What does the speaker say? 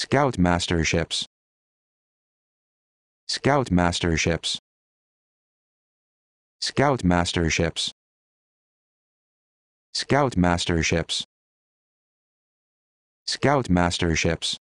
Scout Masterships. Scout Masterships. Scout Masterships. Scout Masterships. Scout Masterships.